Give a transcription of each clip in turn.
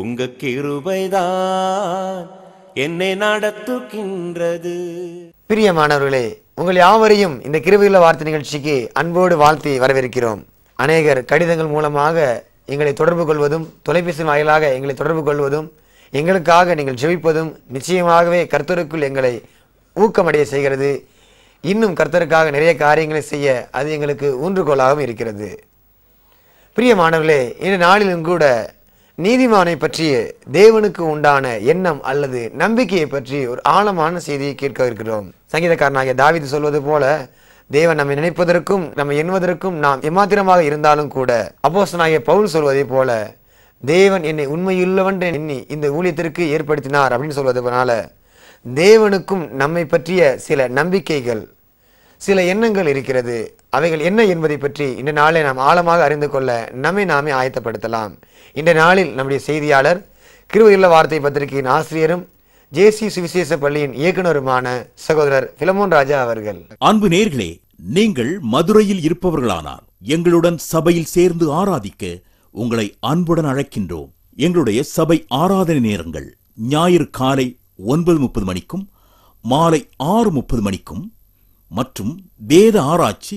உங்க கிருபைதான் என்னை நடத்துகின்றது பிரியமானவர்களே உங்கள் யாவரையும் இந்த கிருபையுள்ள வார்த்தை நிகழ்ச்சிக்கு அன்போடு வாழ்த்தி வரவேற்கிறோம் அநேகர் கடிதங்கள் மூலமாக எங்களை தொடர்பு கொள்வதும் தொலைபேசி வாயிலாக எங்களை தொடர்பு கொள்வதும் எங்களுக்காக நீங்கள் ஜெபிப்பதும் நிச்சயமாகவே கர்த்தருக்குள் எங்களை ஊக்கமடைய செய்கிறது இன்னும் கர்த்தருக்காக நிறைய காரியங்களை செய்ய அது எங்களுக்கு ஊன்றுகோலாகவும் இருக்கிறது பிரியமானவர்களே இந்த நாளிலும் கூட நீதிமானை பற்றிய தேவனுக்கு உண்டான எண்ணம் அல்லது நம்பிக்கையை பற்றி ஒரு ஆழமான செய்தியை கேட்க இருக்கிறோம் சங்கீதக்காரனாகிய தாவிது சொல்வது போல தேவன் நம்மை நினைப்பதற்கும் நம்மை எண்ணுவதற்கும் நாம் எமாத்திரமாக இருந்தாலும் கூட அப்போசனாகிய பவுல் சொல்வதை போல தேவன் என்னை உண்மையுள்ளவன் எண்ணி இந்த ஊழியத்திற்கு ஏற்படுத்தினார் அப்படின்னு சொல்வதுனால தேவனுக்கும் நம்மை பற்றிய சில நம்பிக்கைகள் சில எண்ணங்கள் இருக்கிறது அவைகள் என்ன என்பதை பற்றி இந்த நாளை நாம் ஆழமாக அறிந்து கொள்ள நம்மை நாமே ஆயத்தப்படுத்தலாம் இந்த நாளில் நம்முடைய செய்தியாளர் கிருவதில்ல வார்த்தை பத்திரிகையின் ஆசிரியரும் ஜேசி சுவிசேஷ பள்ளியின் இயக்குநருமான சகோதரர் பிலமோன் ராஜா அவர்கள் அன்பு நேர்களே நீங்கள் மதுரையில் இருப்பவர்களானால் எங்களுடன் சபையில் சேர்ந்து ஆராதிக்க உங்களை அன்புடன் அழைக்கின்றோம் எங்களுடைய சபை ஆராதனை நேரங்கள் ஞாயிறு காலை ஒன்பது முப்பது மணிக்கும் மாலை ஆறு முப்பது மணிக்கும் மற்றும் வேத ஆராய்ச்சி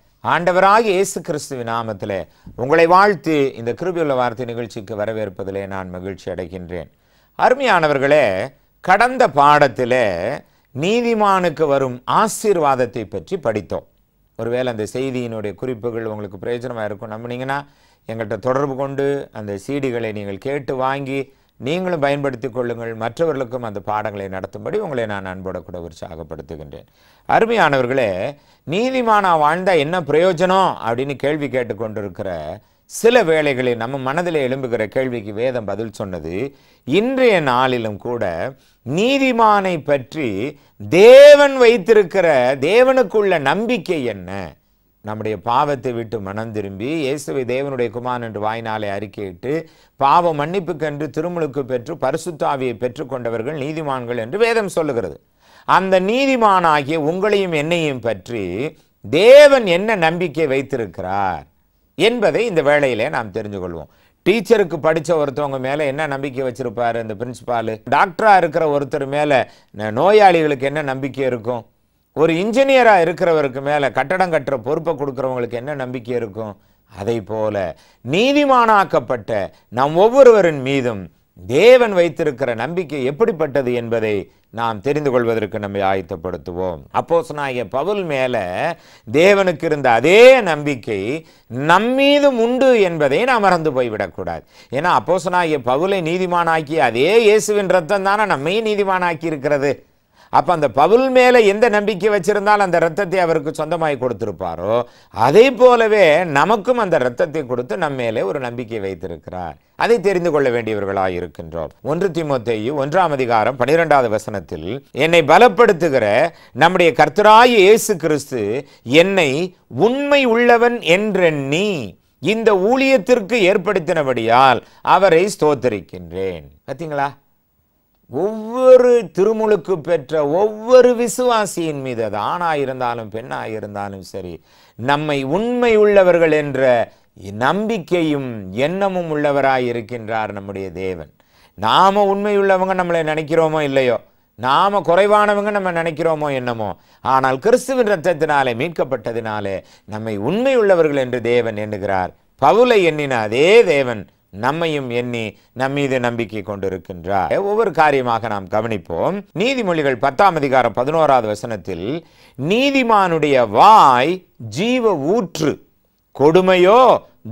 ஆண்டவராக இயேசு கிறிஸ்துவின் நாமத்தில் உங்களை வாழ்த்து இந்த கிருபியுள்ள வார்த்தை நிகழ்ச்சிக்கு வரவேற்பதிலே நான் மகிழ்ச்சி அடைகின்றேன் அருமையானவர்களே கடந்த பாடத்தில் நீதிமானுக்கு வரும் ஆசீர்வாதத்தை பற்றி படித்தோம் ஒருவேளை அந்த செய்தியினுடைய குறிப்புகள் உங்களுக்கு பிரயோஜனமாக இருக்கும் நம்பினீங்கன்னா எங்கள்கிட்ட தொடர்பு கொண்டு அந்த சீடிகளை நீங்கள் கேட்டு வாங்கி நீங்களும் பயன்படுத்தி கொள்ளுங்கள் மற்றவர்களுக்கும் அந்த பாடங்களை நடத்தும்படி உங்களை நான் அன்போட கூட உற்சாகப்படுத்துகின்றேன் அருமையானவர்களே நீதிமானா வாழ்ந்தால் என்ன பிரயோஜனம் அப்படின்னு கேள்வி கேட்டுக்கொண்டிருக்கிற சில வேளைகளில் நம்ம மனதில் எழும்புகிற கேள்விக்கு வேதம் பதில் சொன்னது இன்றைய நாளிலும் கூட நீதிமானை பற்றி தேவன் வைத்திருக்கிற தேவனுக்குள்ள நம்பிக்கை என்ன நம்முடைய பாவத்தை விட்டு மனம் திரும்பி இயேசுவை தேவனுடைய குமான் என்று வாய்நாளை அறிக்கையிட்டு பாவ மன்னிப்புக்கென்று திருமுழுக்கு பெற்று பரிசுத்தாவியை பெற்றுக்கொண்டவர்கள் நீதிமான்கள் என்று வேதம் சொல்லுகிறது அந்த நீதிமானாகிய உங்களையும் என்னையும் பற்றி தேவன் என்ன நம்பிக்கை வைத்திருக்கிறார் என்பதை இந்த வேளையிலே நாம் தெரிஞ்சு கொள்வோம் டீச்சருக்கு படித்த ஒருத்தவங்க மேலே என்ன நம்பிக்கை வச்சுருப்பார் இந்த பிரின்சிபாலு டாக்டராக இருக்கிற ஒருத்தர் மேலே நோயாளிகளுக்கு என்ன நம்பிக்கை இருக்கும் ஒரு இன்ஜினியராக இருக்கிறவருக்கு மேலே கட்டடம் கட்டுற பொறுப்பை கொடுக்குறவங்களுக்கு என்ன நம்பிக்கை இருக்கும் அதை போல நீதிமானாக்கப்பட்ட நம் ஒவ்வொருவரின் மீதும் தேவன் வைத்திருக்கிற நம்பிக்கை எப்படிப்பட்டது என்பதை நாம் தெரிந்து கொள்வதற்கு நம்மை ஆயத்தப்படுத்துவோம் அப்போ நாய பவுல் மேலே தேவனுக்கு இருந்த அதே நம்பிக்கை நம்மீதும் உண்டு என்பதை நாம் மறந்து போய்விடக்கூடாது ஏன்னா அப்போஸ் நாய பவுலை நீதிமானாக்கி அதே இயேசுவின் ரத்தம் தானே நம்மையும் நீதிமானாக்கி இருக்கிறது அப்போ அந்த பவுல் மேலே எந்த நம்பிக்கை வச்சிருந்தால் அந்த ரத்தத்தை அவருக்கு சொந்தமாகி கொடுத்துருப்பாரோ அதே போலவே நமக்கும் அந்த ரத்தத்தை கொடுத்து நம்ம மேலே ஒரு நம்பிக்கை வைத்திருக்கிறார் அதை தெரிந்து கொள்ள வேண்டியவர்களாக இருக்கின்றோம் ஒன்று திமுத்தையு ஒன்றாம் அதிகாரம் பனிரெண்டாவது வசனத்தில் என்னை பலப்படுத்துகிற நம்முடைய கர்த்தராய இயேசு கிறிஸ்து என்னை உண்மை உள்ளவன் என்றெண்ணி இந்த ஊழியத்திற்கு ஏற்படுத்தினபடியால் அவரை ஸ்தோத்தரிக்கின்றேன் பார்த்தீங்களா ஒவ்வொரு திருமுழுக்கு பெற்ற ஒவ்வொரு விசுவாசியின் மீது அது ஆணாக இருந்தாலும் பெண்ணாக இருந்தாலும் சரி நம்மை உண்மை உள்ளவர்கள் என்ற நம்பிக்கையும் எண்ணமும் உள்ளவராய் இருக்கின்றார் நம்முடைய தேவன் நாம உண்மையுள்ளவங்க நம்மளை நினைக்கிறோமோ இல்லையோ நாம குறைவானவங்க நம்ம நினைக்கிறோமோ என்னமோ ஆனால் கிறிஸ்துவின் ரத்தத்தினாலே மீட்கப்பட்டதினாலே நம்மை உண்மையுள்ளவர்கள் என்று தேவன் எண்ணுகிறார் பவுலை எண்ணின அதே தேவன் நம்மையும் எண்ணி நம்மீது நம்பிக்கை கொண்டிருக்கின்றார் ஒவ்வொரு காரியமாக நாம் கவனிப்போம் நீதிமொழிகள் பத்தாம் அதிகாரம் பதினோராவது வசனத்தில் நீதிமானுடைய வாய் ஜீவ ஊற்று கொடுமையோ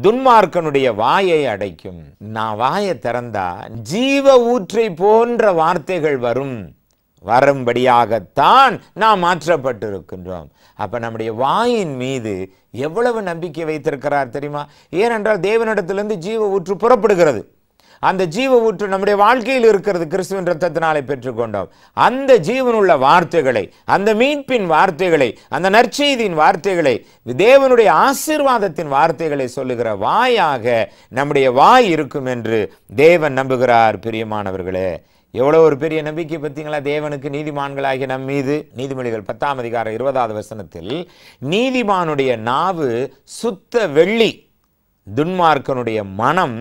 துன்மார்க்கனுடைய வாயை அடைக்கும் நான் வாயை திறந்தா ஜீவ ஊற்றை போன்ற வார்த்தைகள் வரும் வரும்படியாகத்தான் நாம் மாற்றப்பட்டிருக்கின்றோம் அப்போ நம்முடைய வாயின் மீது எவ்வளவு நம்பிக்கை வைத்திருக்கிறார் தெரியுமா ஏனென்றால் தேவனிடத்திலிருந்து ஜீவ ஊற்று புறப்படுகிறது அந்த ஜீவ ஊற்று நம்முடைய வாழ்க்கையில் இருக்கிறது கிறிஸ்துவின் ரத்தத்தினாலே பெற்றுக்கொண்டோம் அந்த ஜீவனுள்ள வார்த்தைகளை அந்த மீட்பின் வார்த்தைகளை அந்த நற்செய்தியின் வார்த்தைகளை தேவனுடைய ஆசீர்வாதத்தின் வார்த்தைகளை சொல்லுகிற வாயாக நம்முடைய வாய் இருக்கும் என்று தேவன் நம்புகிறார் பிரியமானவர்களே எவ்வளோ ஒரு பெரிய நம்பிக்கை பற்றிங்களா தேவனுக்கு நீதிமான்களாகிய நம் மீது நீதிமொழிகள் பத்தாம் அதிகாரம் இருபதாவது வசனத்தில் நீதிமானுடைய நாவு சுத்த வெள்ளி துன்மார்க்கனுடைய மனம்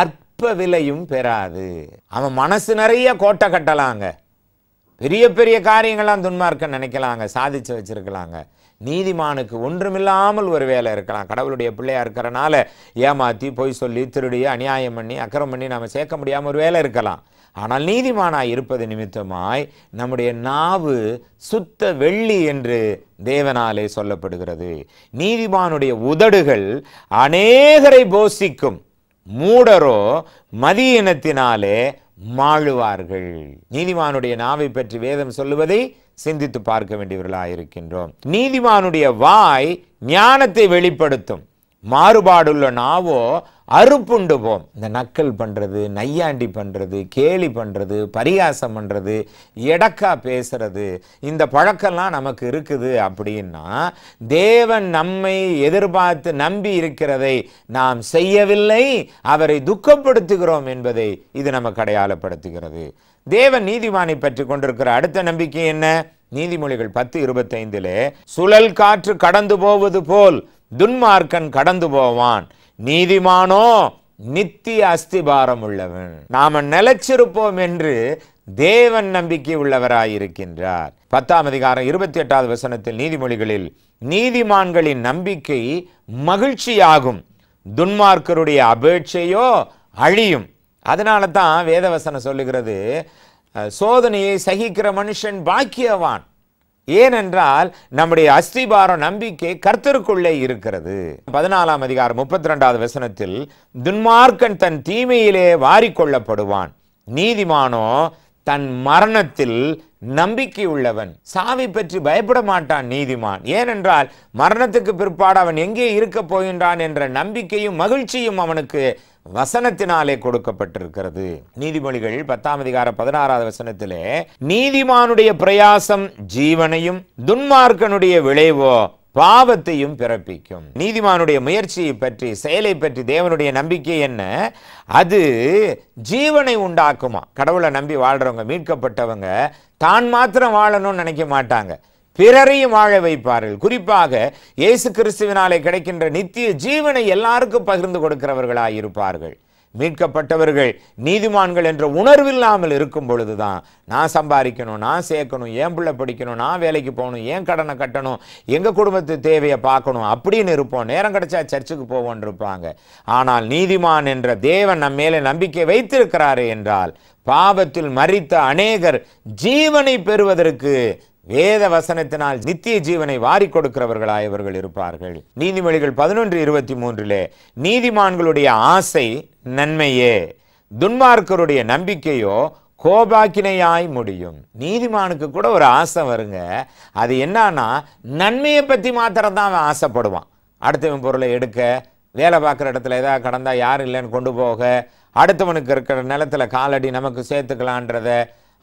அற்ப விலையும் பெறாது அவன் மனசு நிறைய கோட்டை கட்டலாங்க பெரிய பெரிய காரியங்கள்லாம் துன்மார்க்க நினைக்கலாங்க சாதிச்சு வச்சுருக்கலாங்க நீதிமானுக்கு ஒன்றுமில்லாமல் ஒரு வேலை இருக்கலாம் கடவுளுடைய பிள்ளையாக இருக்கிறனால ஏமாற்றி பொய் சொல்லி திருடி அநியாயம் பண்ணி அக்கறம் பண்ணி நாம் சேர்க்க முடியாமல் ஒரு வேலை இருக்கலாம் ஆனால் நீதிமானாய் இருப்பது நிமித்தமாய் நம்முடைய நாவு சுத்த வெள்ளி என்று தேவனாலே சொல்லப்படுகிறது நீதிமானுடைய உதடுகள் அநேகரை போசிக்கும் மூடரோ மதியினத்தினாலே மாழுவார்கள் நீதிமானுடைய நாவை பற்றி வேதம் சொல்லுவதை சிந்தித்து பார்க்க வேண்டியவர்களாக இருக்கின்றோம் நீதிமானுடைய வாய் ஞானத்தை வெளிப்படுத்தும் மாறுபாடுள்ள நாவோ அறுப்புண்டு போம் இந்த நக்கல் பண்ணுறது நையாண்டி பண்ணுறது கேலி பண்ணுறது பரிகாசம் பண்ணுறது எடக்கா பேசுறது இந்த பழக்கம்லாம் நமக்கு இருக்குது அப்படின்னா தேவன் நம்மை எதிர்பார்த்து நம்பி இருக்கிறதை நாம் செய்யவில்லை அவரை துக்கப்படுத்துகிறோம் என்பதை இது நமக்கு அடையாளப்படுத்துகிறது தேவன் நீதிமானை பற்றி கொண்டிருக்கிற அடுத்த நம்பிக்கை என்ன நீதிமொழிகள் பத்து இருபத்தைந்திலே சுழல் காற்று கடந்து போவது போல் துன்மார்க்கன் கடந்து போவான் நீதிமானோ நித்திய அஸ்திபாரம் உள்ளவன் நாம நிலைச்சிருப்போம் என்று தேவன் நம்பிக்கை உள்ளவராயிருக்கின்றார் பத்தாம் அதிகாரம் இருபத்தி எட்டாவது வசனத்தில் நீதிமொழிகளில் நீதிமான்களின் நம்பிக்கை மகிழ்ச்சியாகும் துன்மார்க்கருடைய அபேட்சையோ அழியும் அதனால தான் வேதவசனம் சொல்லுகிறது சோதனையை சகிக்கிற மனுஷன் பாக்கியவான் ஏனென்றால் நம்முடைய அஸ்திபார நம்பிக்கை கர்த்தருக்குள்ளே இருக்கிறது பதினாலாம் அதிகாரம் முப்பத்தி ரெண்டாவது வசனத்தில் துன்மார்க்கன் தன் தீமையிலே வாரிக்கொள்ளப்படுவான் நீதிமானோ தன் மரணத்தில் நம்பிக்கை உள்ளவன் சாவி பற்றி பயப்பட மாட்டான் நீதிமான் ஏனென்றால் மரணத்துக்கு பிற்பாடு அவன் எங்கே இருக்கப் போகின்றான் என்ற நம்பிக்கையும் மகிழ்ச்சியும் அவனுக்கு வசனத்தினாலே கொடுக்கப்பட்டிருக்கிறது நீதிமொழிகள் பத்தாம் அதிகார பதினாறாவது வசனத்திலே நீதிமானுடைய பிரயாசம் ஜீவனையும் துன்மார்க்கனுடைய விளைவோ பாவத்தையும் பிறப்பிக்கும் நீதிமானுடைய முயற்சியை பற்றி செயலை பற்றி தேவனுடைய நம்பிக்கை என்ன அது ஜீவனை உண்டாக்குமா கடவுளை நம்பி வாழ்கிறவங்க மீட்கப்பட்டவங்க தான் மாத்திரம் வாழணும்னு நினைக்க மாட்டாங்க பிறரையும் வாழ வைப்பார்கள் குறிப்பாக இயேசு கிறிஸ்துவினாலே கிடைக்கின்ற நித்திய ஜீவனை எல்லாருக்கும் பகிர்ந்து கொடுக்கிறவர்களாக இருப்பார்கள் மீட்கப்பட்டவர்கள் நீதிமான்கள் என்ற உணர்வில்லாமல் இருக்கும் பொழுதுதான் நான் சம்பாதிக்கணும் நான் சேர்க்கணும் ஏன் பிள்ளை படிக்கணும் நான் வேலைக்கு போகணும் ஏன் கடனை கட்டணும் எங்கள் குடும்பத்து தேவையை பார்க்கணும் அப்படின்னு இருப்போம் நேரம் கிடைச்சா சர்ச்சுக்கு போவோன்னு இருப்பாங்க ஆனால் நீதிமான் என்ற தேவன் நம்ம மேலே நம்பிக்கை வைத்திருக்கிறாரு என்றால் பாவத்தில் மறித்த அநேகர் ஜீவனை பெறுவதற்கு வேத வசனத்தினால் நித்திய ஜீவனை வாரி கொடுக்கிறவர்களாய் இவர்கள் இருப்பார்கள் நீதிமொழிகள் பதினொன்று இருபத்தி மூன்றிலே நீதிமான்களுடைய ஆசை நன்மையே துன்மார்க்கருடைய நம்பிக்கையோ கோபாக்கினையாய் முடியும் நீதிமானுக்கு கூட ஒரு ஆசை வருங்க அது என்னன்னா நன்மையை பற்றி மாத்திரம் தான் அவன் ஆசைப்படுவான் அடுத்தவன் பொருளை எடுக்க வேலை பார்க்குற இடத்துல ஏதாவது கடந்தால் யாரும் இல்லைன்னு கொண்டு போக அடுத்தவனுக்கு இருக்கிற நிலத்தில் காலடி நமக்கு சேர்த்துக்கலான்றதை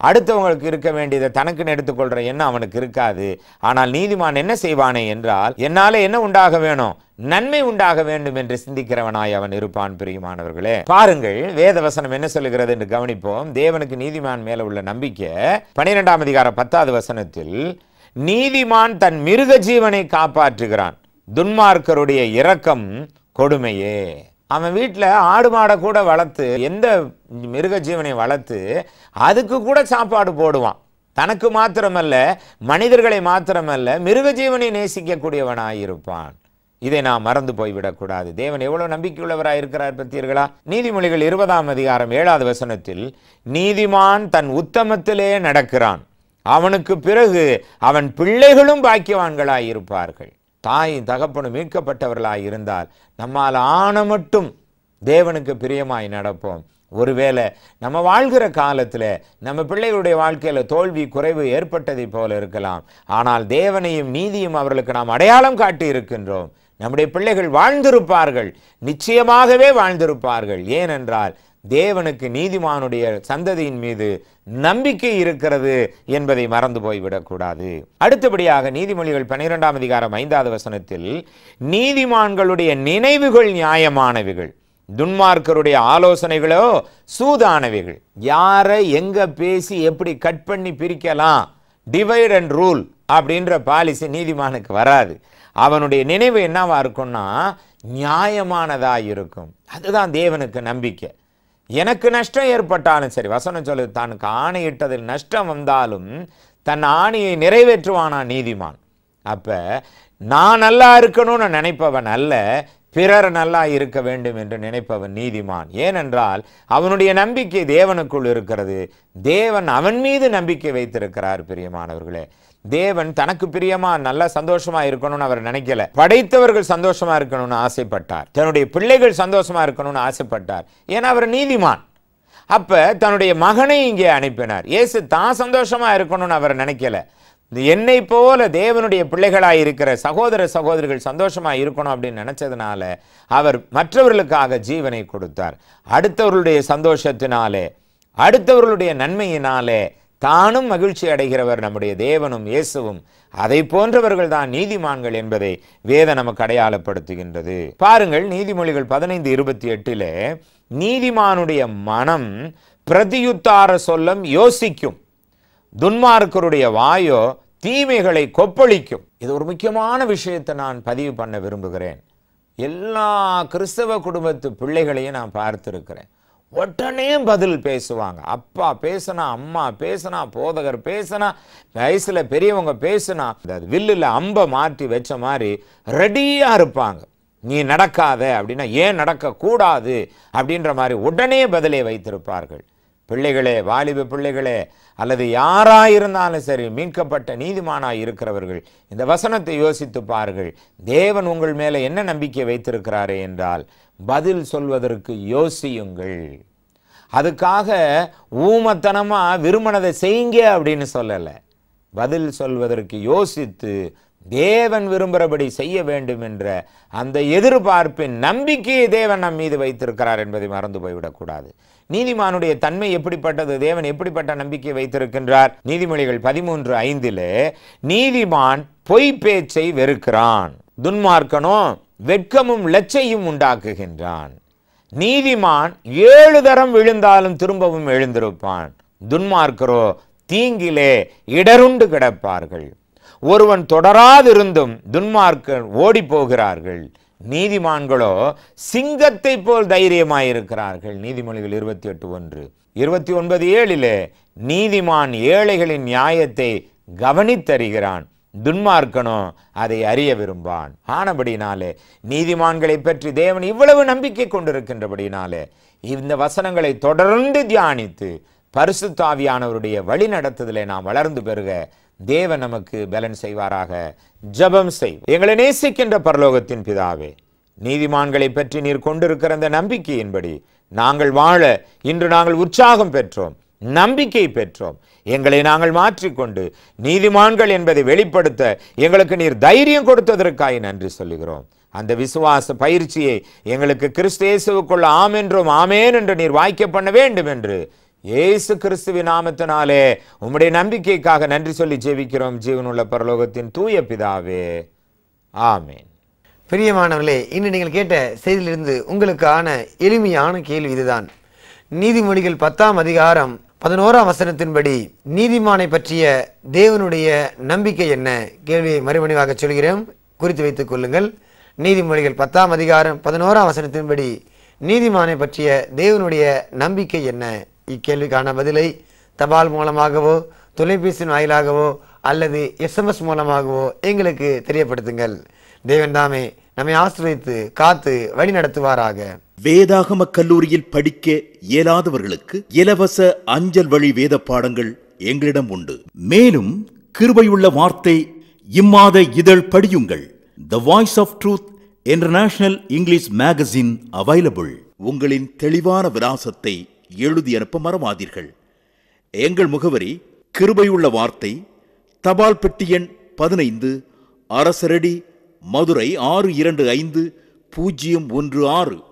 அடுத்தவங்களுக்கு இருக்க வேண்டியதை தனக்குன்னு எடுத்துக்கொள்கிற எண்ணம் அவனுக்கு இருக்காது ஆனால் நீதிமான் என்ன செய்வானே என்றால் என்னால் என்ன உண்டாக வேணும் நன்மை உண்டாக வேண்டும் என்று சிந்திக்கிறவனாய் அவன் இருப்பான் பிரியமானவர்களே பாருங்கள் வேத வசனம் என்ன சொல்லுகிறது என்று கவனிப்போம் தேவனுக்கு நீதிமான் மேல உள்ள நம்பிக்கை பனிரெண்டாம் அதிகார பத்தாவது வசனத்தில் நீதிமான் தன் மிருக ஜீவனை காப்பாற்றுகிறான் துன்மார்க்கருடைய இரக்கம் கொடுமையே அவன் வீட்டில் ஆடு மாடை கூட வளர்த்து எந்த மிருக ஜீவனை வளர்த்து அதுக்கு கூட சாப்பாடு போடுவான் தனக்கு மாத்திரமல்ல மனிதர்களை மாத்திரமல்ல மிருக ஜீவனை நேசிக்கக்கூடியவனாக இருப்பான் இதை நாம் மறந்து போய்விடக்கூடாது தேவன் எவ்வளவு நம்பிக்கையுள்ளவராக இருக்கிறார் பத்தீர்களா நீதிமொழிகள் இருபதாம் அதிகாரம் ஏழாவது வசனத்தில் நீதிமான் தன் உத்தமத்திலே நடக்கிறான் அவனுக்கு பிறகு அவன் பிள்ளைகளும் பாக்கியவான்களாயிருப்பார்கள் தாய் தகப்பனு மீட்கப்பட்டவர்களாக இருந்தால் நம்மால் ஆன மட்டும் தேவனுக்கு பிரியமாய் நடப்போம் ஒருவேளை நம்ம வாழ்கிற காலத்தில் நம்ம பிள்ளைகளுடைய வாழ்க்கையில் தோல்வி குறைவு ஏற்பட்டதை போல இருக்கலாம் ஆனால் தேவனையும் நீதியும் அவர்களுக்கு நாம் அடையாளம் காட்டி இருக்கின்றோம் நம்முடைய பிள்ளைகள் வாழ்ந்திருப்பார்கள் நிச்சயமாகவே வாழ்ந்திருப்பார்கள் ஏனென்றால் தேவனுக்கு நீதிமானுடைய சந்ததியின் மீது நம்பிக்கை இருக்கிறது என்பதை மறந்து போய்விடக்கூடாது அடுத்தபடியாக நீதிமொழிகள் பனிரெண்டாம் அதிகாரம் ஐந்தாவது வசனத்தில் நீதிமான்களுடைய நினைவுகள் நியாயமானவைகள் துன்மார்க்கருடைய ஆலோசனைகளோ சூதானவைகள் யாரை எங்க பேசி எப்படி கட் பண்ணி பிரிக்கலாம் டிவைட் அண்ட் ரூல் அப்படின்ற பாலிசி நீதிமானுக்கு வராது அவனுடைய நினைவு என்னவா இருக்கும்னா நியாயமானதாக இருக்கும் அதுதான் தேவனுக்கு நம்பிக்கை எனக்கு நஷ்டம் ஏற்பட்டாலும் சரி வசனம் சொல்லுது தனக்கு ஆணையிட்டதில் நஷ்டம் வந்தாலும் தன் ஆணையை நிறைவேற்றுவானா நீதிமான் அப்போ நான் நல்லா இருக்கணும்னு நினைப்பவன் அல்ல பிறர் நல்லா இருக்க வேண்டும் என்று நினைப்பவன் நீதிமான் ஏனென்றால் அவனுடைய நம்பிக்கை தேவனுக்குள் இருக்கிறது தேவன் அவன் மீது நம்பிக்கை வைத்திருக்கிறார் பிரியமானவர்களே தேவன் தனக்கு பிரியமா நல்ல சந்தோஷமா இருக்கணும்னு அவர் நினைக்கல படைத்தவர்கள் சந்தோஷமா இருக்கணும்னு ஆசைப்பட்டார் தன்னுடைய பிள்ளைகள் சந்தோஷமா இருக்கணும்னு ஆசைப்பட்டார் ஏன்னா அவர் நீதிமான் அப்ப தன்னுடைய மகனை இங்கே அனுப்பினார் இயேசு தான் சந்தோஷமா இருக்கணும்னு அவர் நினைக்கல என்னை போல தேவனுடைய பிள்ளைகளாக இருக்கிற சகோதர சகோதரிகள் சந்தோஷமாக இருக்கணும் அப்படின்னு நினச்சதுனால அவர் மற்றவர்களுக்காக ஜீவனை கொடுத்தார் அடுத்தவர்களுடைய சந்தோஷத்தினாலே அடுத்தவர்களுடைய நன்மையினாலே தானும் மகிழ்ச்சி அடைகிறவர் நம்முடைய தேவனும் இயேசுவும் அதை போன்றவர்கள் தான் நீதிமான்கள் என்பதை வேத நமக்கு அடையாளப்படுத்துகின்றது பாருங்கள் நீதிமொழிகள் பதினைந்து இருபத்தி எட்டில் நீதிமானுடைய மனம் பிரதியுத்தார சொல்லம் யோசிக்கும் துன்மார்க்கருடைய வாயோ தீமைகளை கொப்பளிக்கும் இது ஒரு முக்கியமான விஷயத்தை நான் பதிவு பண்ண விரும்புகிறேன் எல்லா கிறிஸ்தவ குடும்பத்து பிள்ளைகளையும் நான் பார்த்துருக்கிறேன் உடனே பதில் பேசுவாங்க அப்பா பேசுனா அம்மா பேசுனா போதகர் பேசுனா வயசில் பெரியவங்க பேசுனா இந்த வில்லில் அம்பை மாற்றி வச்ச மாதிரி ரெடியாக இருப்பாங்க நீ நடக்காத அப்படின்னா ஏன் நடக்கக்கூடாது அப்படின்ற மாதிரி உடனே பதிலை வைத்திருப்பார்கள் பிள்ளைகளே வாலிப பிள்ளைகளே அல்லது யாராயிருந்தாலும் சரி மீட்கப்பட்ட நீதிமானாக இருக்கிறவர்கள் இந்த வசனத்தை யோசித்து பாருங்கள் தேவன் உங்கள் மேலே என்ன நம்பிக்கை வைத்திருக்கிறாரே என்றால் பதில் சொல்வதற்கு யோசியுங்கள் அதுக்காக ஊமத்தனமாக விரும்பினதை செய்யுங்க அப்படின்னு சொல்லலை பதில் சொல்வதற்கு யோசித்து தேவன் விரும்புகிறபடி செய்ய வேண்டும் என்ற அந்த எதிர்பார்ப்பின் நம்பிக்கையை தேவன் நம் மீது வைத்திருக்கிறார் என்பதை மறந்து போய்விடக்கூடாது நீதிமானுடைய தன்மை எப்படிப்பட்டது தேவன் எப்படிப்பட்ட நம்பிக்கை வைத்திருக்கின்றார் நீதிமொழிகள் பதிமூன்று ஐந்தில் நீதிமான் பொய் பேச்சை வெறுக்கிறான் துன்மார்க்கனோ வெட்கமும் லச்சையும் உண்டாக்குகின்றான் நீதிமான் ஏழு தரம் விழுந்தாலும் திரும்பவும் எழுந்திருப்பான் துன்மார்க்கரோ தீங்கிலே இடருண்டு கிடப்பார்கள் ஒருவன் தொடராதிருந்தும் துன்மார்க்கன் ஓடி போகிறார்கள் நீதிமான்களோ சிங்கத்தை போல் தைரியமாயிருக்கிறார்கள் நீதிமொழிகள் இருபத்தி எட்டு ஒன்று இருபத்தி ஒன்பது ஏழிலே நீதிமான் ஏழைகளின் நியாயத்தை கவனித்தருகிறான் துன்மார்க்கனோ அதை அறிய விரும்பான் ஆனபடினாலே நீதிமான்களை பற்றி தேவன் இவ்வளவு நம்பிக்கை கொண்டிருக்கின்றபடினாலே இந்த வசனங்களை தொடர்ந்து தியானித்து பரிசுத்தாவியானவருடைய வழி நடத்துதலை நாம் வளர்ந்து பெறுக தேவன் நமக்கு பலன் செய்வாராக ஜபம் செய் எங்களை நேசிக்கின்ற பரலோகத்தின் பிதாவே நீதிமான்களை பற்றி நீர் கொண்டிருக்கிற அந்த நம்பிக்கையின்படி நாங்கள் வாழ இன்று நாங்கள் உற்சாகம் பெற்றோம் நம்பிக்கை பெற்றோம் எங்களை நாங்கள் மாற்றிக்கொண்டு நீதிமான்கள் என்பதை வெளிப்படுத்த எங்களுக்கு நீர் தைரியம் கொடுத்ததற்காய் நன்றி சொல்லுகிறோம் அந்த விசுவாச பயிற்சியை எங்களுக்கு கிறிஸ்து இயேசுக்குள்ள ஆமென்றும் ஆமேன் என்று நீர் வாய்க்க பண்ண வேண்டும் என்று ஏசு கிறிஸ்துவ நாமத்தினாலே உம்முடைய நம்பிக்கைக்காக நன்றி சொல்லி ஜெபிக்கிறோம் ஜீவனுள்ள பரலோகத்தின் தூய பிதாவே ஆமேன் பிரியமானவர்களே இன்று நீங்கள் கேட்ட செய்தியிலிருந்து உங்களுக்கான எளிமையான கேள்வி இதுதான் நீதிமொழிகள் பத்தாம் அதிகாரம் பதினோராம் வசனத்தின்படி நீதிமானை பற்றிய தேவனுடைய நம்பிக்கை என்ன கேள்வியை மறுமணிவாக சொல்கிறோம் குறித்து வைத்துக் கொள்ளுங்கள் நீதிமொழிகள் பத்தாம் அதிகாரம் பதினோராம் வசனத்தின்படி நீதிமானை பற்றிய தேவனுடைய நம்பிக்கை என்ன இக்கேள்விக்கான பதிலை தபால் மூலமாகவோ தொலைபேசியின் வாயிலாகவோ அல்லது எஸ்எம்எஸ் மூலமாகவோ எங்களுக்கு தெரியப்படுத்துங்கள் தேவன் நம்மை ஆசிரியத்து காத்து வழி நடத்துவாராக வேதாகம கல்லூரியில் படிக்க இயலாதவர்களுக்கு இலவச அஞ்சல் வழி வேத பாடங்கள் எங்களிடம் உண்டு மேலும் கிருபையுள்ள வார்த்தை இம்மாத இதழ் படியுங்கள் the voice of truth international English magazine available உங்களின் தெளிவான விலாசத்தை எழுதி அனுப்ப மறவாதீர்கள் எங்கள் முகவரி கிருபையுள்ள வார்த்தை தபால் பெட்டி எண் பதினைந்து அரசரடி மதுரை ஆறு இரண்டு ஐந்து பூஜ்ஜியம் ஒன்று ஆறு